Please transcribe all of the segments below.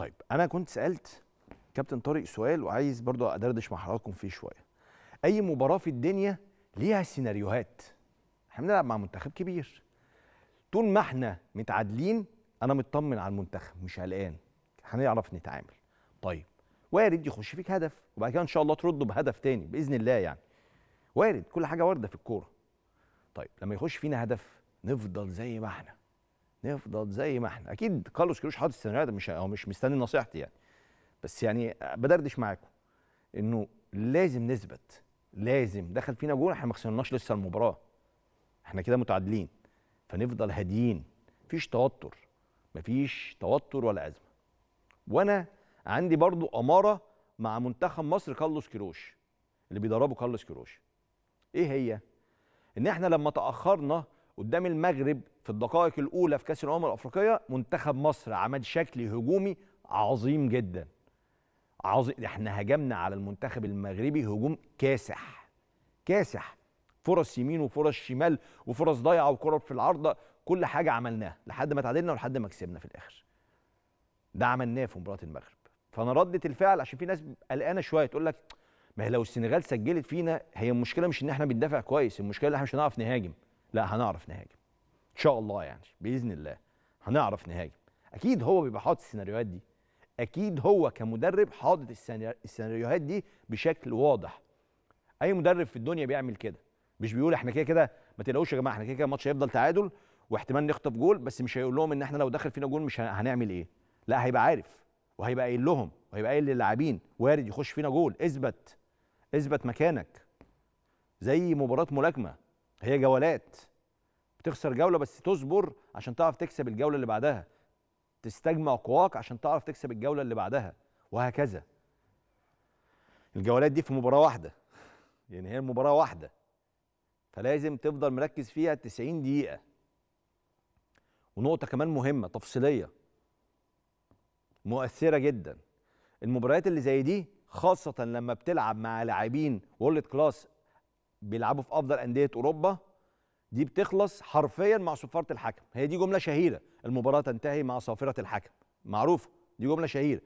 طيب انا كنت سالت كابتن طارق سؤال وعايز برضو ادردش مع حضراتكم فيه شويه اي مباراه في الدنيا ليها سيناريوهات احنا بنلعب مع منتخب كبير طول ما احنا متعادلين انا مطمن على المنتخب مش قلقان هنعرف نتعامل طيب وارد يخش فيك هدف وبعد كده ان شاء الله ترده بهدف تاني باذن الله يعني وارد كل حاجه وارده في الكوره طيب لما يخش فينا هدف نفضل زي ما احنا نفضل زي ما احنا اكيد كارلوس كيروش حاطط السيناريو ده مش هو مش مستني نصيحتي يعني بس يعني بدردش معاكم انه لازم نثبت لازم دخل فينا جول احنا ما خسرناش لسه المباراه احنا كده متعادلين فنفضل هاديين مفيش توتر مفيش توتر ولا ازمه وانا عندي برضو اماره مع منتخب مصر كارلوس كيروش اللي بيدربه كارلوس كيروش ايه هي ان احنا لما تاخرنا قدام المغرب في الدقائق الاولى في كاس الامم الافريقيه منتخب مصر عمل شكل هجومي عظيم جدا عظيم احنا هجمنا على المنتخب المغربي هجوم كاسح كاسح فرص يمين وفرص شمال وفرص ضايعه وكره في العارضه كل حاجه عملناها لحد ما تعادلنا ولحد ما كسبنا في الاخر ده عملناه في مباراه المغرب فانا رده الفعل عشان في ناس قلقانه شويه تقول لك ما هي لو السنغال سجلت فينا هي المشكله مش ان احنا بندافع كويس المشكله ان احنا مش هنعرف نهاجم لا هنعرف نهاجم ان شاء الله يعني باذن الله هنعرف نهاجم اكيد هو بيبقى حاطط السيناريوهات دي اكيد هو كمدرب حاطط السيناريوهات دي بشكل واضح اي مدرب في الدنيا بيعمل كده مش بيقول احنا كده كده ما تقلقوش يا جماعه احنا كده كده الماتش هيفضل تعادل واحتمال نخطف جول بس مش هيقول لهم ان احنا لو دخل فينا جول مش هنعمل ايه لا هيبقى عارف وهيبقى قايل لهم وهيبقى قايل للاعبين وارد يخش فينا جول اثبت اثبت مكانك زي مباراه ملاكمه هي جولات بتخسر جوله بس تصبر عشان تعرف تكسب الجوله اللي بعدها تستجمع قواك عشان تعرف تكسب الجوله اللي بعدها وهكذا الجولات دي في مباراه واحده يعني هي مباراه واحده فلازم تفضل مركز فيها 90 دقيقه ونقطه كمان مهمه تفصيليه مؤثره جدا المباريات اللي زي دي خاصه لما بتلعب مع لاعبين وورلد كلاس بيلعبوا في افضل انديه اوروبا دي بتخلص حرفيا مع صفاره الحكم هي دي جمله شهيره المباراه تنتهي مع صافره الحكم معروفه دي جمله شهيره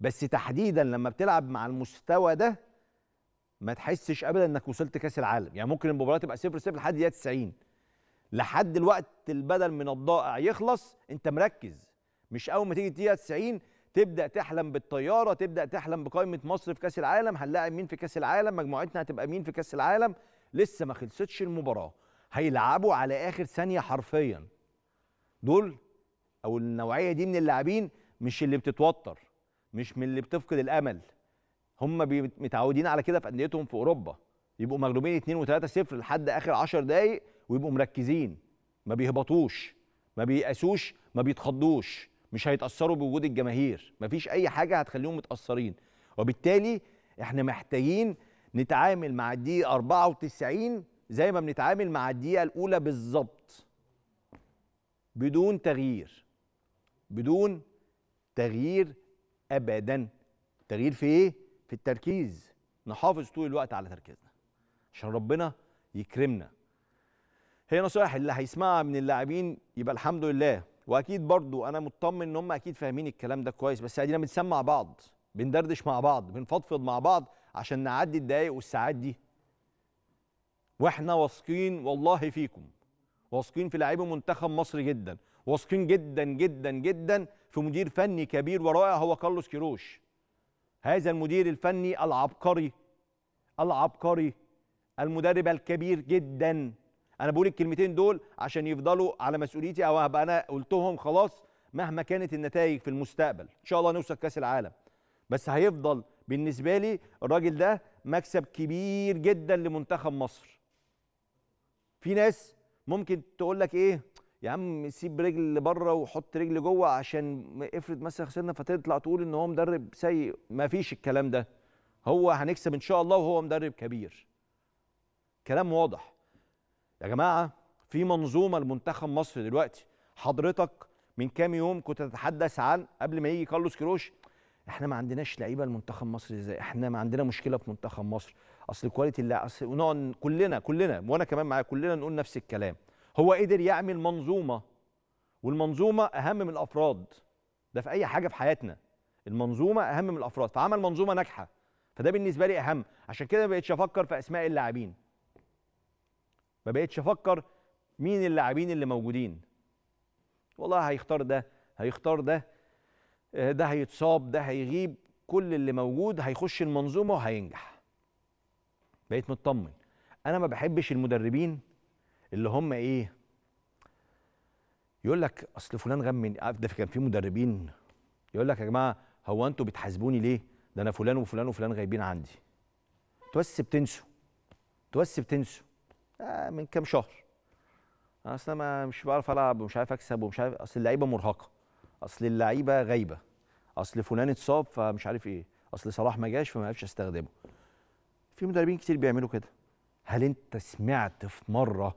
بس تحديدا لما بتلعب مع المستوى ده ما تحسش ابدا انك وصلت كاس العالم يعني ممكن المباراه تبقى 0 0 لحد دقيقه 90 لحد الوقت البدل من الضائع يخلص انت مركز مش اول ما تيجي الدقيقه 90 تبدا تحلم بالطياره تبدا تحلم بقائمه مصر في كاس العالم هنلاعب مين في كاس العالم مجموعتنا هتبقى مين في كاس العالم لسه ما خلصتش المباراه هيلعبوا على اخر ثانيه حرفيا دول او النوعيه دي من اللاعبين مش اللي بتتوتر مش من اللي بتفقد الامل هم متعودين على كده في انديتهم في اوروبا يبقوا مغلوبين 2 و3 0 لحد اخر 10 دقائق ويبقوا مركزين ما بيهبطوش ما بيقاسوش ما بيتخضوش مش هيتاثروا بوجود الجماهير مفيش اي حاجه هتخليهم متاثرين وبالتالي احنا محتاجين نتعامل مع الدقيقه 94 زي ما بنتعامل مع الدقيقه الاولى بالظبط بدون تغيير بدون تغيير ابدا تغيير في ايه في التركيز نحافظ طول الوقت على تركيزنا عشان ربنا يكرمنا هي نصائح اللي هيسمعها من اللاعبين يبقى الحمد لله واكيد برضو انا مطمن ان هم اكيد فاهمين الكلام ده كويس بس ادينا بنسمع بعض بندردش مع بعض بنفضفض مع بعض عشان نعدي الدقايق والساعات دي واحنا واثقين والله فيكم واثقين في لاعبي منتخب مصر جدا واثقين جدا جدا جدا في مدير فني كبير ورائع هو كارلوس كيروش هذا المدير الفني العبقري العبقري المدرب الكبير جدا انا بقول الكلمتين دول عشان يفضلوا على مسؤوليتي او هبقى انا قلتهم خلاص مهما كانت النتائج في المستقبل ان شاء الله نوصل كاس العالم بس هيفضل بالنسبه لي الراجل ده مكسب كبير جدا لمنتخب مصر في ناس ممكن تقول لك ايه يا عم سيب رجل بره وحط رجل جوه عشان افرض مثلا خسرنا فتطلع تقول ان هو مدرب سيء ما فيش الكلام ده هو هنكسب ان شاء الله وهو مدرب كبير كلام واضح يا جماعه في منظومه لمنتخب مصر دلوقتي حضرتك من كام يوم كنت تتحدث عن قبل ما يجي كارلوس كروش احنا ما عندناش لعيبه لمنتخب مصر ازاي احنا ما عندنا مشكله في منتخب مصر اصل الكواليتي اللاعب اصل ونقعد كلنا كلنا وانا كمان معايا كلنا نقول نفس الكلام هو قدر يعمل منظومه والمنظومه اهم من الافراد ده في اي حاجه في حياتنا المنظومه اهم من الافراد فعمل منظومه ناجحه فده بالنسبه لي اهم عشان كده ما بقتش افكر في اسماء اللاعبين ما بقتش افكر مين اللاعبين اللي موجودين والله هيختار ده هيختار ده آه، ده هيتصاب ده هيغيب كل اللي موجود هيخش المنظومه وهينجح بقيت مطمن انا ما بحبش المدربين اللي هم ايه يقول لك اصل فلان غمني ده كان في مدربين يقول لك يا جماعه هو انتوا بتحاسبوني ليه ده انا فلان وفلان وفلان غايبين عندي توس بس بتنسوا توس بس بتنسوا آه من كام شهر اصل انا مش بعرف العب ومش عارف اكسب ومش عارف اصل اللعيبه مرهقه اصل اللعيبه غايبه اصل فلان اتصاب فمش عارف ايه اصل صلاح ما جاش فما عرفش استخدمه في مدربين كتير بيعملوا كده هل انت سمعت في مره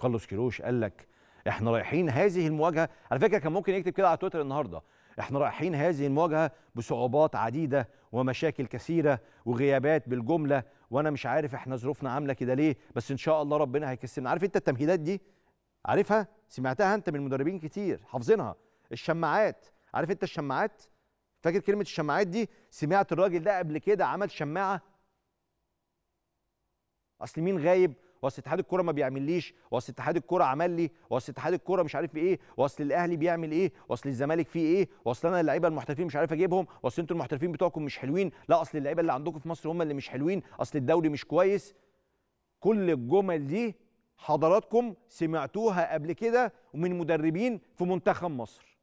كارلوس كيروش قال لك احنا رايحين هذه المواجهه على فكره كان ممكن يكتب كده على تويتر النهارده احنا رايحين هذه المواجهه بصعوبات عديده ومشاكل كثيره وغيابات بالجمله وانا مش عارف احنا ظروفنا عامله كده ليه بس ان شاء الله ربنا هيكسبنا عارف انت التمهيدات دي عارفها سمعتها انت من مدربين كتير حافظينها الشماعات عارف انت الشماعات فاكر كلمه الشماعات دي سمعت الراجل ده قبل كده عمل شماعه اصل مين غايب واصل اتحاد الكوره ما بيعمليش واصل اتحاد الكوره عمل لي واصل اتحاد الكوره مش عارف ايه واصل الاهلي بيعمل ايه واصل الزمالك فيه ايه واصل انا اللعيبه المحترفين مش عارف اجيبهم واصل انتوا المحترفين بتوعكم مش حلوين لا اصل اللعيبه اللي عندكم في مصر هم اللي مش حلوين اصل الدوري مش كويس كل الجمل دي حضراتكم سمعتوها قبل كده ومن مدربين في منتخب مصر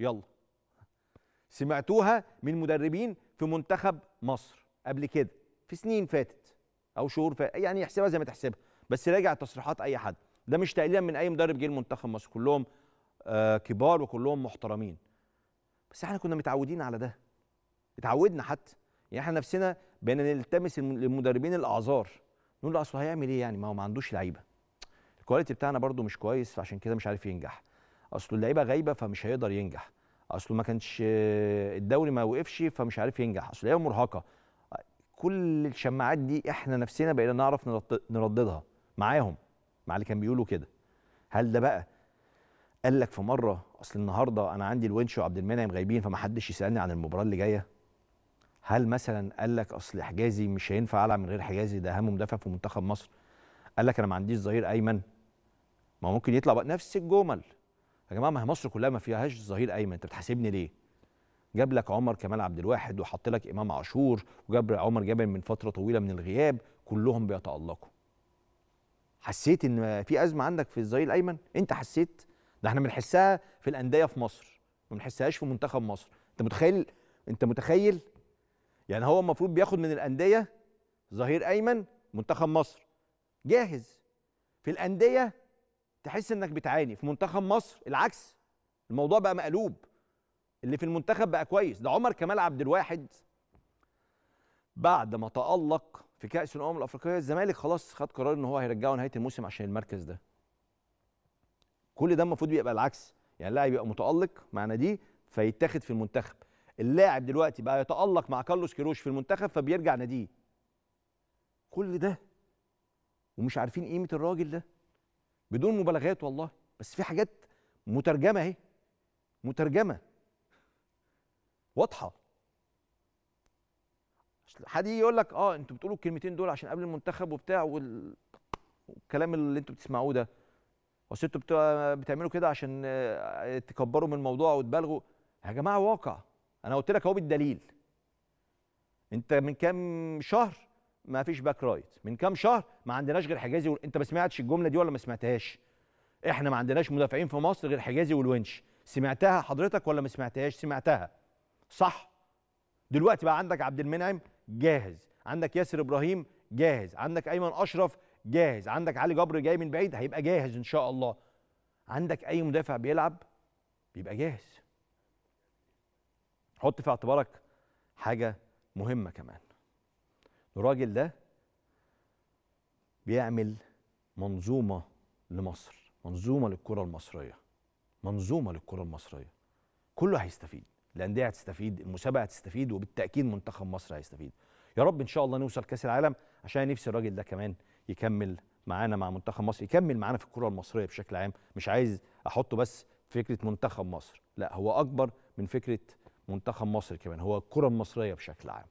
يلا سمعتوها من مدربين في منتخب مصر قبل كده في سنين فاتت او شهور ف... يعني يحسبها زي ما تحسبها بس راجع تصريحات اي حد ده مش تقليلا من اي مدرب جه المنتخب مصر كلهم آه كبار وكلهم محترمين بس احنا كنا متعودين على ده اتعودنا حتى يعني احنا نفسنا بقينا نلتمس للمدربين الاعذار نقول اصل هيعمل ايه يعني ما هو ما عندوش لعيبه الكواليتي بتاعنا برده مش كويس فعشان كده مش عارف ينجح اصل اللعيبه غايبه فمش هيقدر ينجح اصله ما كانش آه، الدوري ما وقفش فمش عارف ينجح اصل هي مرهقه كل الشماعات دي احنا نفسنا بقينا نعرف نرددها معاهم مع اللي كان بيقولوا كده هل ده بقى قال لك في مره اصل النهارده انا عندي الونش وعبد المنعم غايبين فما حدش يسالني عن المباراه اللي جايه هل مثلا قال لك اصل حجازي مش هينفع العب من غير حجازي ده اهم مدافع في منتخب مصر قال لك انا ما عنديش ظهير ايمن ما ممكن يطلع بقى نفس الجمل يا جماعه ما هي مصر كلها ما فيهاش ظهير ايمن انت بتحاسبني ليه جاب لك عمر كمال عبد الواحد وحط لك امام عاشور وجاب عمر جابر من فتره طويله من الغياب كلهم بيتالقوا حسيت ان في ازمه عندك في الظهير الايمن انت حسيت ده احنا بنحسها في الانديه في مصر ما بنحسهاش في منتخب مصر انت متخيل انت متخيل يعني هو المفروض بياخد من الانديه ظهير ايمن منتخب مصر جاهز في الانديه تحس انك بتعاني في منتخب مصر العكس الموضوع بقى مقلوب اللي في المنتخب بقى كويس ده عمر كمال عبد الواحد بعد ما تألق في كأس الأمم الأفريقية الزمالك خلاص خد قرار إن هو هيرجعه نهاية الموسم عشان المركز ده كل ده المفروض بيبقى العكس يعني اللاعب يبقى متألق مع ناديه فيتاخد في المنتخب اللاعب دلوقتي بقى يتألق مع كارلوس كيروش في المنتخب فبيرجع ناديه كل ده ومش عارفين قيمة الراجل ده بدون مبالغات والله بس في حاجات مترجمة اهي مترجمة واضحه حد يجي يقول لك اه انتوا بتقولوا الكلمتين دول عشان قبل المنتخب وبتاع وال... والكلام اللي انتوا بتسمعوه ده اصل انتوا بتعملوا كده عشان آه، تكبروا من الموضوع وتبالغوا يا جماعه واقع انا قلت لك اهو بالدليل انت من كام شهر ما فيش باك رايت من كام شهر ما عندناش غير حجازي و... انت ما سمعتش الجمله دي ولا ما سمعتهاش احنا ما عندناش مدافعين في مصر غير حجازي والونش سمعتها حضرتك ولا ما سمعتهاش سمعتها صح دلوقتي بقى عندك عبد المنعم جاهز عندك ياسر ابراهيم جاهز عندك ايمن اشرف جاهز عندك علي جبر جاي من بعيد هيبقى جاهز ان شاء الله عندك اي مدافع بيلعب بيبقى جاهز حط في اعتبارك حاجه مهمه كمان الراجل ده بيعمل منظومه لمصر منظومه للكره المصريه منظومه للكره المصريه كله هيستفيد الانديه هتستفيد المسابقه هتستفيد وبالتاكيد منتخب مصر هيستفيد يا رب ان شاء الله نوصل كاس العالم عشان نفسي الراجل ده كمان يكمل معانا مع منتخب مصر يكمل معانا في الكره المصريه بشكل عام مش عايز احطه بس فكره منتخب مصر لا هو اكبر من فكره منتخب مصر كمان هو الكره المصريه بشكل عام